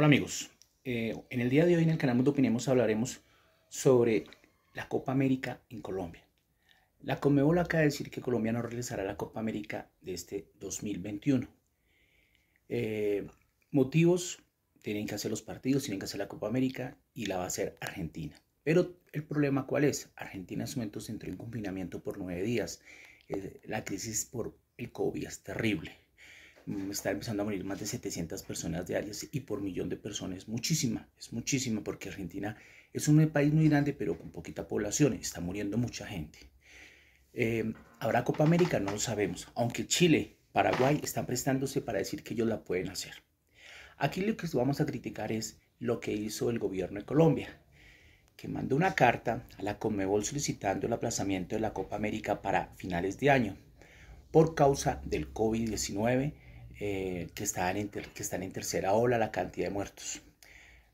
Hola amigos, eh, en el día de hoy en el canal Mundo Opinemos hablaremos sobre la Copa América en Colombia. La Conmebol acaba de decir que Colombia no realizará la Copa América de este 2021. Eh, motivos, tienen que hacer los partidos, tienen que hacer la Copa América y la va a hacer Argentina. Pero el problema cuál es? Argentina en su momento se entró en confinamiento por nueve días. Eh, la crisis por el COVID es terrible está empezando a morir más de 700 personas diarias y por millón de personas. Muchísima, es muchísima porque Argentina es un país muy grande pero con poquita población. Está muriendo mucha gente. ¿Habrá eh, Copa América? No lo sabemos. Aunque Chile, Paraguay están prestándose para decir que ellos la pueden hacer. Aquí lo que vamos a criticar es lo que hizo el gobierno de Colombia, que mandó una carta a la Conmebol solicitando el aplazamiento de la Copa América para finales de año por causa del COVID-19 eh, que, están en que están en tercera ola, la cantidad de muertos.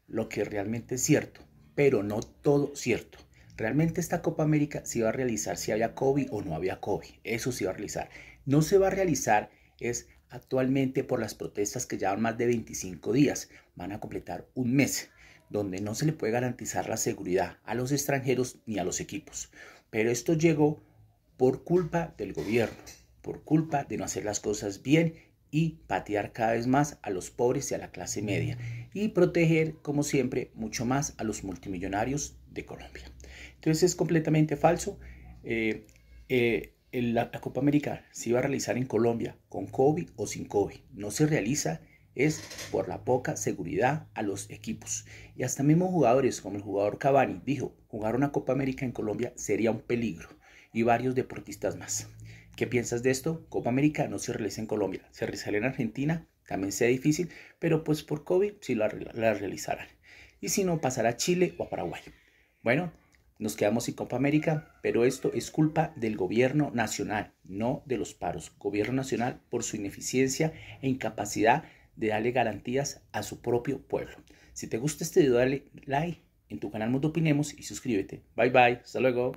Lo que realmente es cierto, pero no todo cierto. Realmente esta Copa América se iba a realizar si había COVID o no había COVID. Eso se iba a realizar. No se va a realizar es actualmente por las protestas que llevan más de 25 días. Van a completar un mes donde no se le puede garantizar la seguridad a los extranjeros ni a los equipos. Pero esto llegó por culpa del gobierno, por culpa de no hacer las cosas bien y patear cada vez más a los pobres y a la clase media y proteger, como siempre, mucho más a los multimillonarios de Colombia. Entonces es completamente falso. Eh, eh, la, Copa América se iba a realizar en Colombia, con COVID o sin COVID. No se realiza es por la poca seguridad a los equipos. Y hasta mismos jugadores como el jugador Cavani dijo, jugar una Copa América en Colombia sería un peligro. Y varios deportistas más. ¿Qué piensas de esto? Copa América no se realiza en Colombia, se realiza en Argentina, también sea difícil, pero pues por COVID sí la, la realizarán. Y si no, pasará a Chile o a Paraguay. Bueno, nos quedamos sin Copa América, pero esto es culpa del gobierno nacional, no de los paros. Gobierno nacional por su ineficiencia e incapacidad de darle garantías a su propio pueblo. Si te gusta este video, dale like en tu canal Mundo Opinemos y suscríbete. Bye bye, hasta luego.